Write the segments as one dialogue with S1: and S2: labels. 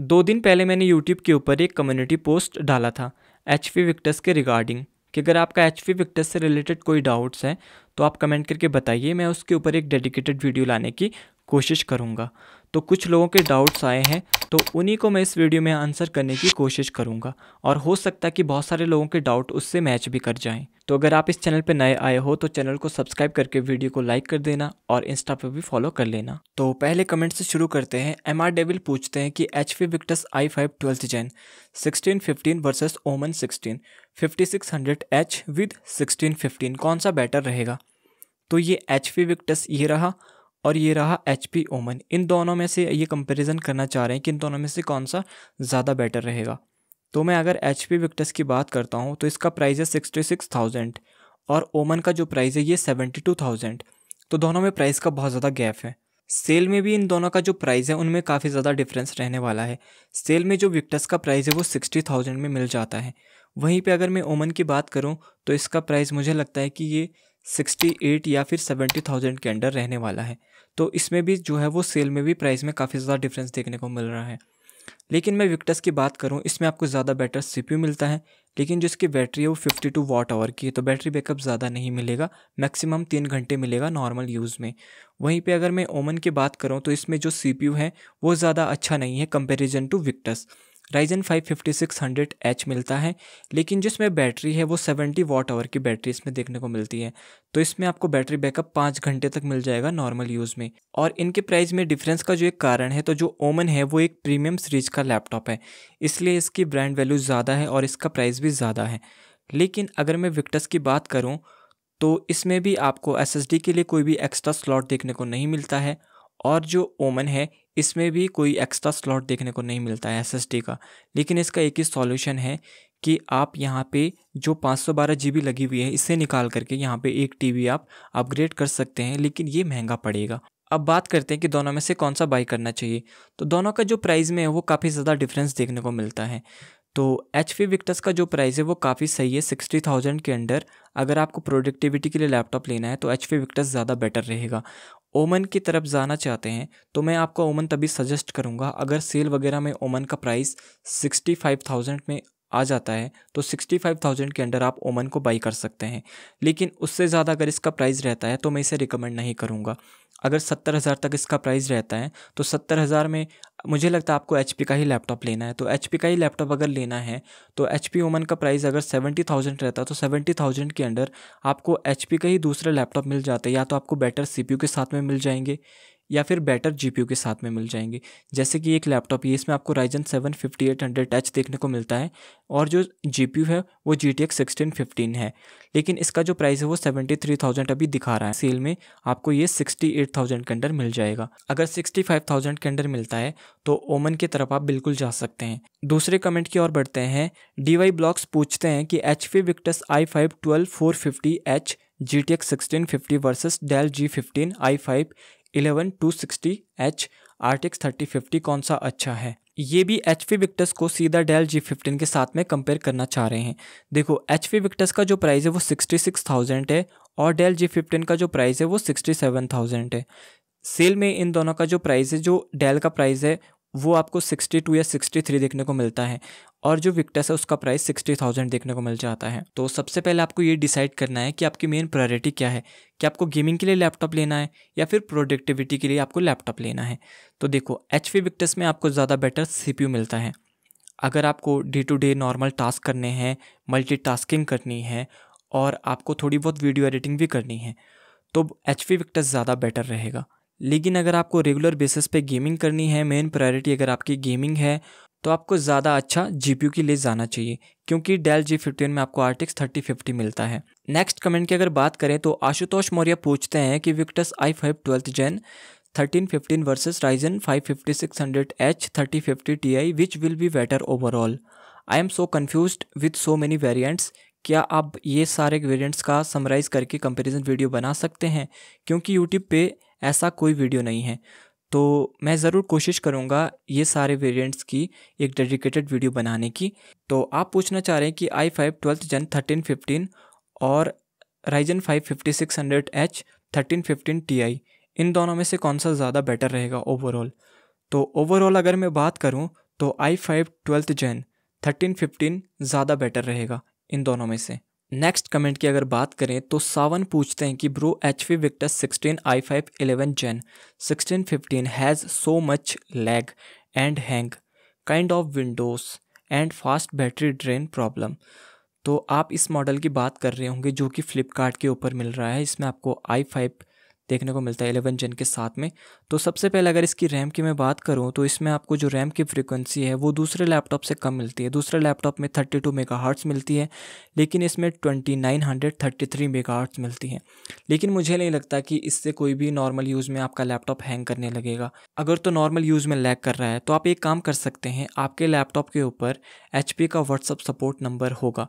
S1: दो दिन पहले मैंने यूट्यूब के ऊपर एक कम्युनिटी पोस्ट डाला था एच विक्टस के रिगार्डिंग कि अगर आपका एच विक्टस से रिलेटेड कोई डाउट्स हैं तो आप कमेंट करके बताइए मैं उसके ऊपर एक डेडिकेटेड वीडियो लाने की कोशिश करूँगा तो कुछ लोगों के डाउट्स आए हैं तो उन्हीं को मैं इस वीडियो में आंसर करने की कोशिश करूँगा और हो सकता है कि बहुत सारे लोगों के डाउट उससे मैच भी कर जाएं तो अगर आप इस चैनल पर नए आए हो तो चैनल को सब्सक्राइब करके वीडियो को लाइक कर देना और इंस्टा पर भी फॉलो कर लेना तो पहले कमेंट से शुरू करते हैं एम आर डेविल पूछते हैं कि H P Victus I five twelfth gen sixteen fifteen versus Omen sixteen fifty six hundred H with sixteen fifteen कौन सा बेटर रहेगा तो ये एच पी विक्टस ये रहा और ये रहा एच पी ओमन इन दोनों में से ये कंपैरिजन करना चाह रहे हैं कि इन दोनों में से कौन सा ज़्यादा बेटर रहेगा तो मैं अगर एच पी विक्टस की बात करता हूँ तो इसका प्राइस है सिक्सटी सिक्स थाउजेंड और ओमन का जो प्राइस है ये सेवेंटी टू थाउजेंड तो दोनों में प्राइस का बहुत ज़्यादा गैप है सेल में भी इन दोनों का जो प्राइस है उनमें काफ़ी ज़्यादा डिफरेंस रहने वाला है सेल में जो विक्टस का प्राइस है वो सिक्सटी थाउजेंड में मिल जाता है वहीं पे अगर मैं ओमन की बात करूँ तो इसका प्राइस मुझे लगता है कि ये सिक्सटी एट या फिर सेवेंटी थाउजेंड के अंडर रहने वाला है तो इसमें भी जो है वो सेल में भी प्राइस में काफ़ी ज़्यादा डिफरेंस देखने को मिल रहा है लेकिन मैं विक्टस की बात करूँ इसमें आपको ज़्यादा बेटर सी मिलता है लेकिन जो इसकी बैटरी है वो फिफ्टी टू वाट आवर की है तो बैटरी बैकअप ज़्यादा नहीं मिलेगा मैक्सिमम तीन घंटे मिलेगा नॉर्मल यूज़ में वहीं पे अगर मैं ओमन की बात करूँ तो इसमें जो सी है वो ज़्यादा अच्छा नहीं है comparison to Victus Ryzen five fifty six hundred H मिलता है लेकिन जिसमें बैटरी है वो सेवेंटी वाट आवर की बैटरी इसमें देखने को मिलती है तो इसमें आपको बैटरी बैकअप पाँच घंटे तक मिल जाएगा नॉर्मल यूज़ में और इनके प्राइस में डिफरेंस का जो एक कारण है तो जो ओमन है वो एक प्रीमियम सीरीज का लैपटॉप है इसलिए इसकी ब्रांड वैल्यू ज़्यादा है और इसका प्राइस भी ज़्यादा है लेकिन अगर मैं विक्टस की बात करूँ तो इसमें भी आपको एस के लिए कोई भी एक्स्ट्रा स्लॉट देखने को नहीं मिलता है और जो ओमन है इसमें भी कोई एक्स्ट्रा स्लॉट देखने को नहीं मिलता है एस का लेकिन इसका एक ही सॉल्यूशन है कि आप यहाँ पे जो 512 जीबी लगी हुई है इसे निकाल करके यहाँ पे एक टीवी आप अपग्रेड कर सकते हैं लेकिन ये महंगा पड़ेगा अब बात करते हैं कि दोनों में से कौन सा बाई करना चाहिए तो दोनों का जो प्राइस में है वो काफ़ी ज़्यादा डिफरेंस देखने को मिलता है तो एच पी विक्टस का जो प्राइस है वो काफ़ी सही है सिक्सटी थाउजेंड के अंडर अगर आपको प्रोडक्टिविटी के लिए लैपटॉप लेना है तो एच पी विक्टस ज़्यादा बेटर रहेगा ओमन की तरफ जाना चाहते हैं तो मैं आपको ओमन तभी सजेस्ट करूँगा अगर सेल वगैरह में ओमन का प्राइस सिक्सटी फाइव थाउजेंड में आ जाता है तो 65,000 के अंडर आप ओमन को बाई कर सकते हैं लेकिन उससे ज़्यादा अगर इसका प्राइस रहता है तो मैं इसे रिकमेंड नहीं करूँगा अगर सत्तर हज़ार तक इसका प्राइस रहता है तो सत्तर हज़ार में मुझे लगता है आपको एच का ही लैपटॉप लेना है तो एच का ही लैपटॉप अगर लेना है तो एच पी ओमन का प्राइस अगर सेवेंटी थाउजेंड रहता तो सेवेंटी थाउजेंड के अंडर आपको एच का ही दूसरा लैपटॉप मिल जाता है या तो आपको बेटर सी के साथ में मिल जाएंगे या फिर बेटर जीपीयू के साथ में मिल जाएंगे जैसे कि एक लैपटॉप ये इसमें आपको Ryzen seven fifty eight hundred touch देखने को मिलता है और जो जीपीयू है वो जी टी सिक्सटीन फिफ्टीन है लेकिन इसका जो प्राइस है वो सेवेंटी थ्री थाउजेंड अभी दिखा रहा है सेल में आपको ये सिक्सटी एट थाउजेंड के अंडर मिल जाएगा अगर सिक्सटी फाइव थाउजेंड के अंडर मिलता है तो ओमन की तरफ आप बिल्कुल जा सकते हैं दूसरे कमेंट की ओर बढ़ते हैं डी वाई ब्लॉक्स पूछते हैं कि H P Victus I five twelve four fifty H G T X sixteen fifty versus Dell G fifteen I five eleven two sixty H RTX thirty fifty कौन सा अच्छा है ये भी एच पी विक्टस को सीधा डेल जी फिफ्टीन के साथ में कंपेयर करना चाह रहे हैं देखो एच पी विक्टस का जो प्राइस है वो सिक्सटी सिक्स थाउजेंड है और डेल जी फिफ्टीन का जो प्राइस है वो सिक्सटी सेवन थाउजेंड है सेल में इन दोनों का जो प्राइस है जो डेल का प्राइस है वो आपको 62 या 63 देखने को मिलता है और जो विक्टस है उसका प्राइस 60,000 देखने को मिल जाता है तो सबसे पहले आपको ये डिसाइड करना है कि आपकी मेन प्रायोरिटी क्या है कि आपको गेमिंग के लिए लैपटॉप लेना है या फिर प्रोडक्टिविटी के लिए आपको लैपटॉप लेना है तो देखो एच विक्टस में आपको ज़्यादा बेटर सी मिलता है अगर आपको day to day normal task करने हैं मल्टी करनी है और आपको थोड़ी बहुत वीडियो एडिटिंग भी करनी है तो एच विक्टस ज़्यादा बेटर रहेगा लेकिन अगर आपको रेगुलर बेसिस पे गेमिंग करनी है मेन प्रायोरिटी अगर आपकी गेमिंग है तो आपको ज़्यादा अच्छा जी पी यू के लिए जाना चाहिए क्योंकि डेल जी फिफ्टीन में आपको आर्टिक्स थर्टी फिफ्टी मिलता है नेक्स्ट कमेंट की अगर बात करें तो आशुतोष मौर्य पूछते हैं कि Victus I five twelfth gen thirteen fifteen versus Ryzen five fifty six hundred H thirty fifty T I which will be better overall I am so confuse with so many variants क्या आप ये सारे variants का summarise करके comparison video बना सकते हैं क्योंकि यूट्यूब पे ऐसा कोई वीडियो नहीं है तो मैं ज़रूर कोशिश करूँगा ये सारे वेरिएंट्स की एक डेडिकेटेड वीडियो बनाने की तो आप पूछना चाह रहे हैं कि i five twelfth gen thirteen fifteen और Ryzen five fifty six hundred H thirteen fifteen T I इन दोनों में से कौन सा ज़्यादा बेटर रहेगा ओवरऑल तो ओवरऑल अगर मैं बात करूँ तो i five twelfth gen thirteen fifteen ज़्यादा बेटर रहेगा इन दोनों में से नेक्स्ट कमेंट की अगर बात करें तो सावन पूछते हैं कि bro H P Victus sixteen I five eleven gen sixteen fifteen has so much lag and hang kind of Windows and fast battery drain problem तो आप इस मॉडल की बात कर रहे होंगे जो कि फ्लिपकार्ट के ऊपर मिल रहा है इसमें आपको आई फाइव देखने को मिलता है एलेवन जेन के साथ में तो सबसे पहले अगर इसकी रैम की मैं बात करूँ तो इसमें आपको जो रैम की फ्रिक्वेंसी है वो दूसरे लैपटॉप से कम मिलती है दूसरे लैपटॉप में थर्टी टू मिलती है लेकिन इसमें twenty nine hundred thirty three मिलती है लेकिन मुझे नहीं लगता कि इससे कोई भी नॉर्मल यूज़ में आपका लैपटॉप हैंग करने लगेगा अगर तो नॉर्मल यूज़ में लैग कर रहा है तो आप एक काम कर सकते हैं आपके लैपटॉप के ऊपर एच का व्हाट्सअप सपोर्ट नंबर होगा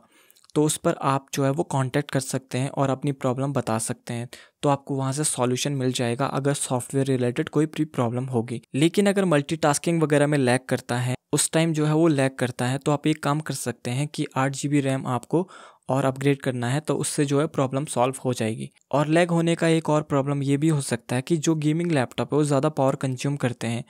S1: तो उस पर आप जो है वो कांटेक्ट कर सकते हैं और अपनी प्रॉब्लम बता सकते हैं तो आपको वहाँ से सॉल्यूशन मिल जाएगा अगर सॉफ्टवेयर रिलेटेड कोई भी प्रॉब्लम होगी लेकिन अगर मल्टीटास्किंग वगैरह में लैग करता है उस टाइम जो है वो लैग करता है तो आप एक काम कर सकते हैं कि आठ जी रैम आपको और अपग्रेड करना है तो उससे जो है प्रॉब्लम सॉल्व हो जाएगी और लैग होने का एक और प्रॉब्लम ये भी हो सकता है कि जो गेमिंग लैपटॉप है वो ज़्यादा पावर कंज्यूम करते हैं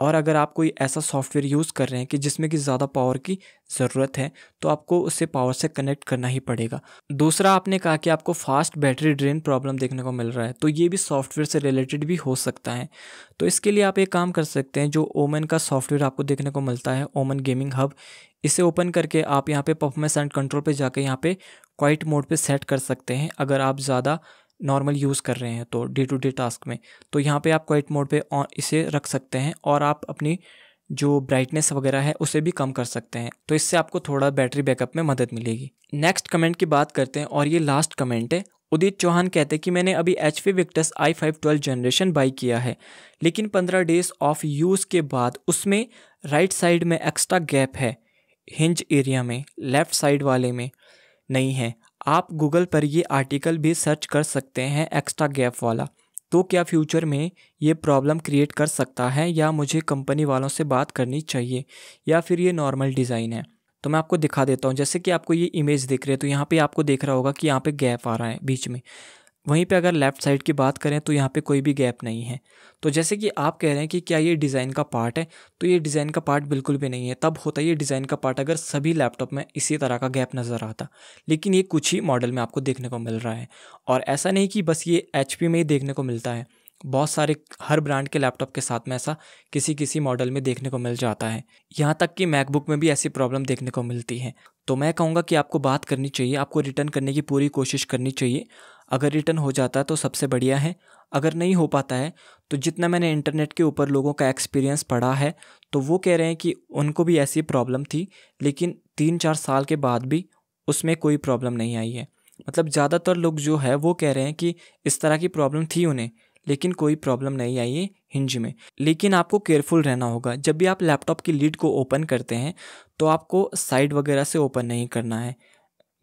S1: और अगर आप कोई ऐसा सॉफ्टवेयर यूज़ कर रहे हैं कि जिसमें कि ज़्यादा पावर की ज़रूरत है तो आपको उसे पावर से कनेक्ट करना ही पड़ेगा दूसरा आपने कहा कि आपको फास्ट बैटरी ड्रेन प्रॉब्लम देखने को मिल रहा है तो ये भी सॉफ्टवेयर से रिलेटेड भी हो सकता है तो इसके लिए आप एक काम कर सकते हैं जो ओमन का सॉफ्टवेयर आपको देखने को मिलता है ओमन गेमिंग हब इसे ओपन करके आप यहाँ पर परफॉर्मेंस एंड कंट्रोल पर जाकर यहाँ पर क्वाइट मोड पर सेट कर सकते हैं अगर आप ज़्यादा नॉर्मल यूज़ कर रहे हैं तो डे टू डे टास्क में तो यहाँ पे आप क्वाइट मोड पे ऑन इसे रख सकते हैं और आप अपनी जो ब्राइटनेस वगैरह है उसे भी कम कर सकते हैं तो इससे आपको थोड़ा बैटरी बैकअप में मदद मिलेगी नेक्स्ट कमेंट की बात करते हैं और ये लास्ट कमेंट है उदित चौहान कहते हैं कि मैंने अभी एच पी विक्टस आई फाइव ट्वेल्व जनरेशन बाई किया है लेकिन पंद्रह डेज ऑफ यूज़ के बाद उसमें राइट साइड में एक्स्ट्रा गैप है हिंज एरिया में लेफ़्ट साइड वाले में नहीं है आप गूगल पर ये आर्टिकल भी सर्च कर सकते हैं एक्स्ट्रा गैप वाला तो क्या फ्यूचर में ये प्रॉब्लम क्रिएट कर सकता है या मुझे कंपनी वालों से बात करनी चाहिए या फिर ये नॉर्मल डिज़ाइन है तो मैं आपको दिखा देता हूँ जैसे कि आपको ये इमेज दिख रहे है तो यहाँ पे आपको देख रहा होगा कि यहाँ पे गैप आ रहा है बीच में वहीं पे अगर लेफ़्ट साइड की बात करें तो यहाँ पे कोई भी गैप नहीं है तो जैसे कि आप कह रहे हैं कि क्या ये डिज़ाइन का पार्ट है तो ये डिज़ाइन का पार्ट बिल्कुल भी नहीं है तब होता ये डिज़ाइन का पार्ट अगर सभी लैपटॉप में इसी तरह का गैप नज़र आता लेकिन ये कुछ ही मॉडल में आपको देखने को मिल रहा है और ऐसा नहीं कि बस ये एच में ही देखने को मिलता है बहुत सारे हर ब्रांड के लैपटॉप के साथ में ऐसा किसी किसी मॉडल में देखने को मिल जाता है यहाँ तक कि मैकबुक में भी ऐसी प्रॉब्लम देखने को मिलती है तो मैं कहूँगा कि आपको बात करनी चाहिए आपको रिटर्न करने की पूरी कोशिश करनी चाहिए अगर रिटर्न हो जाता है तो सबसे बढ़िया है अगर नहीं हो पाता है तो जितना मैंने इंटरनेट के ऊपर लोगों का एक्सपीरियंस पढ़ा है तो वो कह रहे हैं कि उनको भी ऐसी प्रॉब्लम थी लेकिन तीन चार साल के बाद भी उसमें कोई प्रॉब्लम नहीं आई है मतलब ज़्यादातर लोग जो है वो कह रहे हैं कि इस तरह की प्रॉब्लम थी उन्हें लेकिन कोई प्रॉब्लम नहीं आई है हिंज में लेकिन आपको केयरफुल रहना होगा जब भी आप लैपटॉप की लीड को ओपन करते हैं तो आपको साइड वगैरह से ओपन नहीं करना है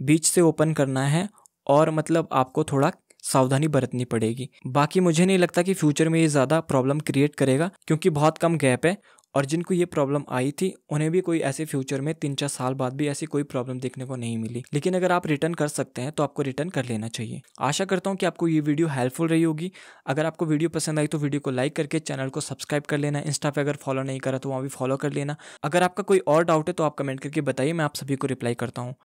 S1: बीच से ओपन करना है और मतलब आपको थोड़ा सावधानी बरतनी पड़ेगी बाकी मुझे नहीं लगता कि फ्यूचर में ये ज़्यादा प्रॉब्लम क्रिएट करेगा क्योंकि बहुत कम गैप है और जिनको ये प्रॉब्लम आई थी उन्हें भी कोई ऐसे फ्यूचर में तीन चार साल बाद भी ऐसी कोई प्रॉब्लम देखने को नहीं मिली लेकिन अगर आप रिटर्न कर सकते हैं तो आपको रिटर्न कर लेना चाहिए आशा करता हूँ कि आपको ये वीडियो हेल्पफुल रही होगी अगर आपको वीडियो पसंद आई तो वीडियो को लाइक करके चैनल को सब्सक्राइब कर लेना इंस्टा पर अगर फॉलो नहीं करा तो वहाँ भी फॉलो कर लेना अगर आपका कोई और डाउट है तो आप कमेंट करके बताइए मैं आप सभी को रिप्लाई करता हूँ